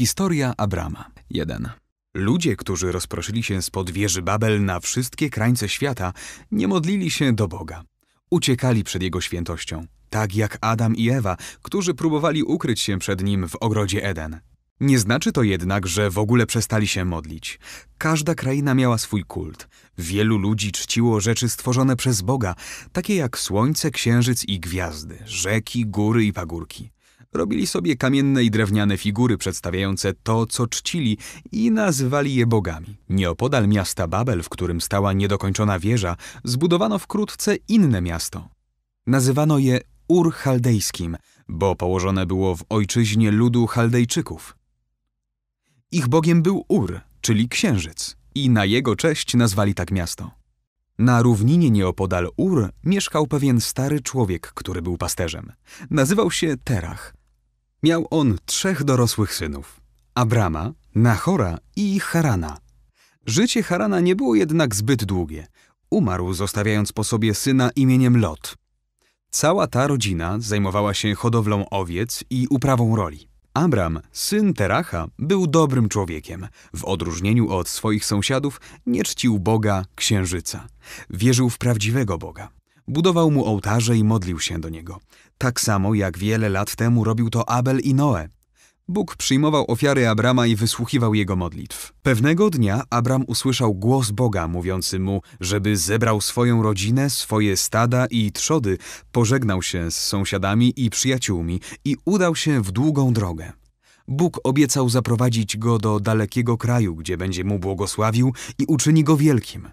Historia Abrama 1. Ludzie, którzy rozproszyli się spod wieży Babel na wszystkie krańce świata, nie modlili się do Boga. Uciekali przed Jego świętością, tak jak Adam i Ewa, którzy próbowali ukryć się przed Nim w ogrodzie Eden. Nie znaczy to jednak, że w ogóle przestali się modlić. Każda kraina miała swój kult. Wielu ludzi czciło rzeczy stworzone przez Boga, takie jak słońce, księżyc i gwiazdy, rzeki, góry i pagórki. Robili sobie kamienne i drewniane figury przedstawiające to, co czcili i nazywali je bogami. Nieopodal miasta Babel, w którym stała niedokończona wieża, zbudowano wkrótce inne miasto. Nazywano je Ur Chaldejskim, bo położone było w ojczyźnie ludu Chaldejczyków. Ich bogiem był Ur, czyli księżyc, i na jego cześć nazwali tak miasto. Na równinie nieopodal Ur mieszkał pewien stary człowiek, który był pasterzem. Nazywał się Terach. Miał on trzech dorosłych synów: Abrama, Nachora i Harana. Życie Harana nie było jednak zbyt długie. Umarł, zostawiając po sobie syna imieniem Lot. Cała ta rodzina zajmowała się hodowlą owiec i uprawą roli. Abram, syn Teracha, był dobrym człowiekiem. W odróżnieniu od swoich sąsiadów nie czcił Boga księżyca. Wierzył w prawdziwego Boga. Budował mu ołtarze i modlił się do niego. Tak samo jak wiele lat temu robił to Abel i Noe. Bóg przyjmował ofiary Abrama i wysłuchiwał jego modlitw. Pewnego dnia Abram usłyszał głos Boga mówiący mu, żeby zebrał swoją rodzinę, swoje stada i trzody, pożegnał się z sąsiadami i przyjaciółmi i udał się w długą drogę. Bóg obiecał zaprowadzić go do dalekiego kraju, gdzie będzie mu błogosławił i uczyni go wielkim.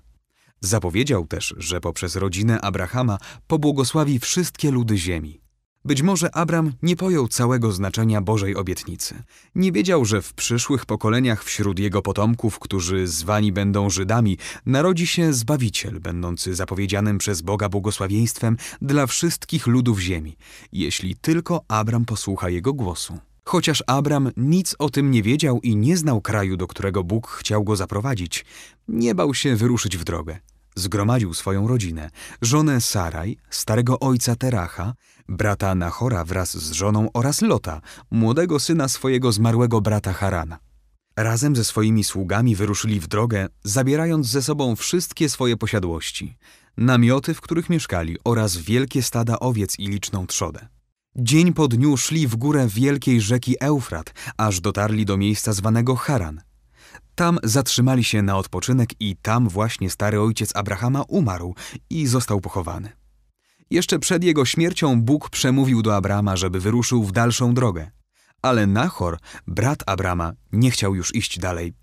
Zapowiedział też, że poprzez rodzinę Abrahama pobłogosławi wszystkie ludy ziemi. Być może Abram nie pojął całego znaczenia Bożej obietnicy. Nie wiedział, że w przyszłych pokoleniach wśród jego potomków, którzy zwani będą Żydami, narodzi się Zbawiciel, będący zapowiedzianym przez Boga błogosławieństwem dla wszystkich ludów ziemi, jeśli tylko Abram posłucha jego głosu. Chociaż Abram nic o tym nie wiedział i nie znał kraju, do którego Bóg chciał go zaprowadzić, nie bał się wyruszyć w drogę. Zgromadził swoją rodzinę, żonę Saraj, starego ojca Teracha, brata Nachora wraz z żoną oraz Lota, młodego syna swojego zmarłego brata Harana. Razem ze swoimi sługami wyruszyli w drogę, zabierając ze sobą wszystkie swoje posiadłości, namioty, w których mieszkali oraz wielkie stada owiec i liczną trzodę. Dzień po dniu szli w górę wielkiej rzeki Eufrat, aż dotarli do miejsca zwanego Haran. Tam zatrzymali się na odpoczynek i tam właśnie stary ojciec Abrahama umarł i został pochowany. Jeszcze przed jego śmiercią Bóg przemówił do Abrama, żeby wyruszył w dalszą drogę. Ale Nachor, brat Abrama, nie chciał już iść dalej.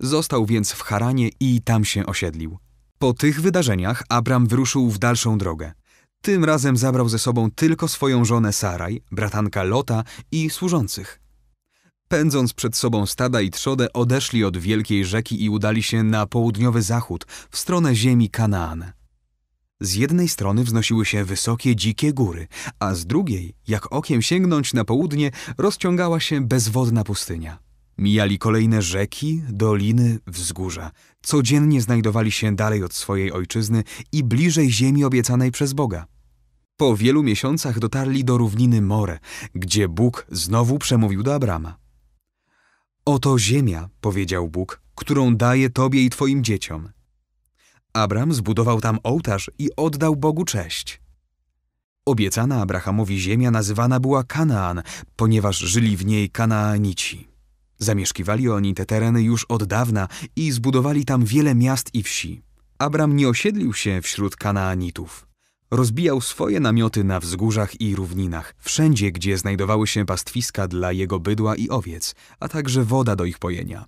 Został więc w Haranie i tam się osiedlił. Po tych wydarzeniach Abram wyruszył w dalszą drogę. Tym razem zabrał ze sobą tylko swoją żonę Saraj, bratanka Lota i służących. Pędząc przed sobą stada i trzodę, odeszli od wielkiej rzeki i udali się na południowy zachód, w stronę ziemi Kanaan. Z jednej strony wznosiły się wysokie, dzikie góry, a z drugiej, jak okiem sięgnąć na południe, rozciągała się bezwodna pustynia. Mijali kolejne rzeki, doliny, wzgórza. Codziennie znajdowali się dalej od swojej ojczyzny i bliżej ziemi obiecanej przez Boga. Po wielu miesiącach dotarli do równiny More, gdzie Bóg znowu przemówił do Abrama. Oto ziemia, powiedział Bóg, którą daję tobie i twoim dzieciom. Abram zbudował tam ołtarz i oddał Bogu cześć. Obiecana Abrahamowi ziemia nazywana była Kanaan, ponieważ żyli w niej Kanaanici. Zamieszkiwali oni te tereny już od dawna i zbudowali tam wiele miast i wsi. Abram nie osiedlił się wśród Kanaanitów. Rozbijał swoje namioty na wzgórzach i równinach, wszędzie gdzie znajdowały się pastwiska dla jego bydła i owiec, a także woda do ich pojenia.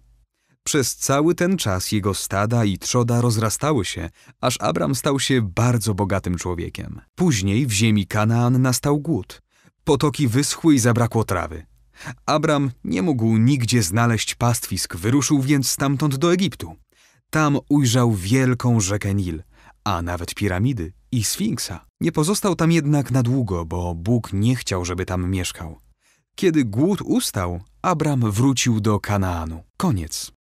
Przez cały ten czas jego stada i trzoda rozrastały się, aż Abram stał się bardzo bogatym człowiekiem. Później w ziemi Kanaan nastał głód. Potoki wyschły i zabrakło trawy. Abram nie mógł nigdzie znaleźć pastwisk, wyruszył więc stamtąd do Egiptu. Tam ujrzał wielką rzekę Nil, a nawet piramidy i Sfinksa. Nie pozostał tam jednak na długo, bo Bóg nie chciał, żeby tam mieszkał. Kiedy głód ustał, Abram wrócił do Kanaanu. Koniec.